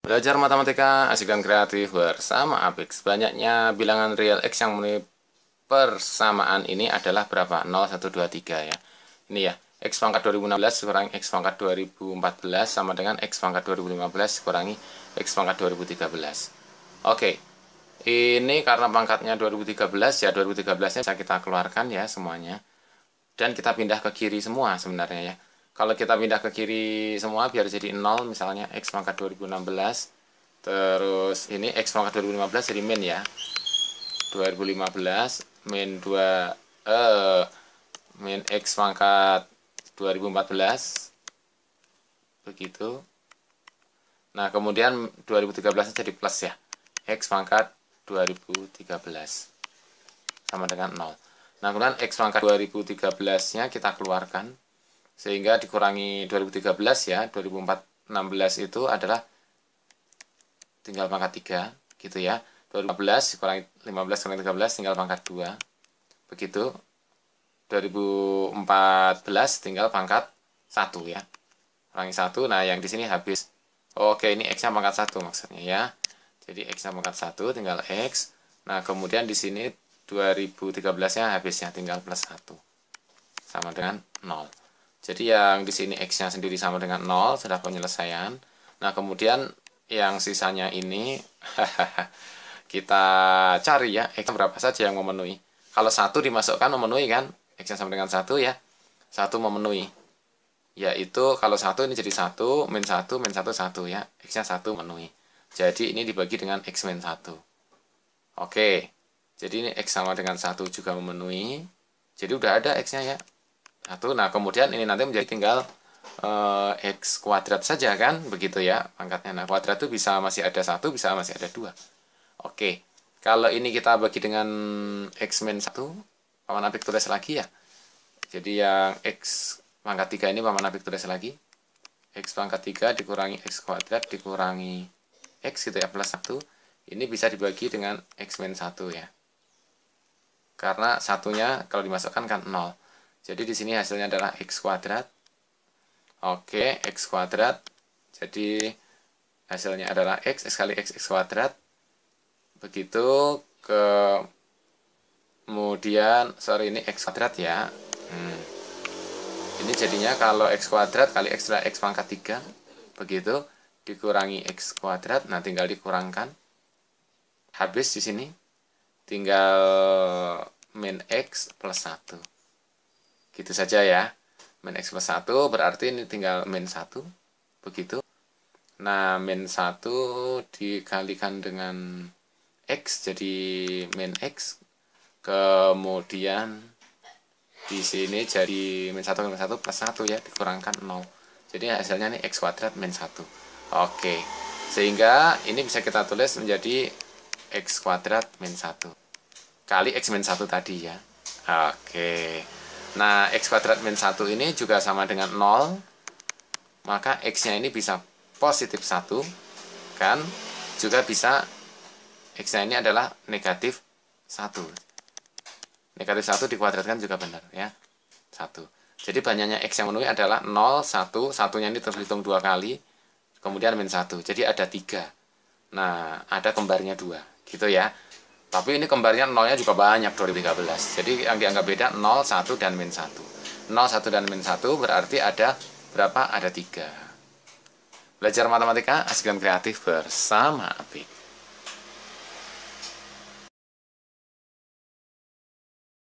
Belajar matematika asik dan kreatif bersama Apix. Banyaknya bilangan real X yang memenuhi persamaan ini adalah berapa? 0, 1, 2, 3 ya. Ini ya, X pangkat 2016 kurangi X pangkat 2014 sama dengan X pangkat 2015 kurangi X pangkat 2013. Oke, ini karena pangkatnya 2013 ya, 2013-nya bisa kita keluarkan ya semuanya. Dan kita pindah ke kiri semua sebenarnya ya kalau kita pindah ke kiri semua biar jadi 0 misalnya X pangkat 2016 terus ini X pangkat 2015 jadi min ya 2015 min 2 eh uh, min X pangkat 2014 begitu nah kemudian 2013 jadi plus ya X pangkat 2013 sama dengan 0 nah kemudian X pangkat 2013 nya kita keluarkan sehingga dikurangi 2013 ya 2016 itu adalah tinggal pangkat 3 gitu ya 2015 dikurangi 15 kurang 13 tinggal pangkat 2 begitu 2014 tinggal pangkat 1 ya kurangi 1 nah yang di sini habis oke ini x nya pangkat 1 maksudnya ya jadi x nya pangkat 1 tinggal x nah kemudian di sini 2013 nya habisnya tinggal plus 1 sama dengan 0 jadi yang di sini X-nya sendiri sama dengan 0, sudah penyelesaian. Nah, kemudian yang sisanya ini, kita cari ya, X berapa saja yang memenuhi. Kalau satu dimasukkan memenuhi kan, x sama dengan satu ya, satu memenuhi. Yaitu kalau satu ini jadi satu, min satu, min satu, satu ya, X-nya satu memenuhi. Jadi ini dibagi dengan X min satu. Oke, jadi ini X sama dengan satu juga memenuhi. Jadi udah ada X-nya ya, 1. Nah, kemudian ini nanti menjadi tinggal uh, X kuadrat saja kan, begitu ya pangkatnya. Nah, kuadrat itu bisa masih ada satu bisa masih ada dua Oke, kalau ini kita bagi dengan X min satu Paman Apik tulis lagi ya. Jadi yang X pangkat 3 ini Paman Apik tulis lagi. X pangkat 3 dikurangi X kuadrat dikurangi X gitu ya, plus satu Ini bisa dibagi dengan X min satu ya. Karena satunya kalau dimasukkan kan 0. Jadi di sini hasilnya adalah x kuadrat. Oke, x kuadrat. Jadi hasilnya adalah x, x kali x, x kuadrat. Begitu ke kemudian sorry ini x kuadrat ya. Hmm. Ini jadinya kalau x kuadrat kali x adalah x pangkat 3. Begitu dikurangi x kuadrat, nah tinggal dikurangkan. Habis di sini tinggal min x plus 1. Gitu saja ya. Min X plus 1 berarti ini tinggal min 1. Begitu. Nah, min 1 dikalikan dengan X, jadi min X. Kemudian di sini jadi min 1 min 1 plus 1 ya, dikurangkan 0. Jadi hasilnya ini X kuadrat min 1. Oke, sehingga ini bisa kita tulis menjadi X kuadrat min 1 kali X min 1 tadi ya. Oke. Nah, x kuadrat min 1 ini juga sama dengan 0, maka x-nya ini bisa positif 1, kan? Juga bisa, x-nya ini adalah negatif 1. Negatif 1 dikuadratkan juga benar, ya. 1. Jadi banyaknya x yang memenuhi adalah 0, 1, satunya ini terhitung dua kali, kemudian min 1. Jadi ada 3. Nah, ada kembarnya dua, gitu ya. Tapi ini kembarnya nolnya juga banyak 2013. Jadi yang dianggap beda 0, 1, dan min 1. 0, 1, dan min 1 berarti ada berapa? Ada 3. Belajar matematika, asinan kreatif bersama Apik.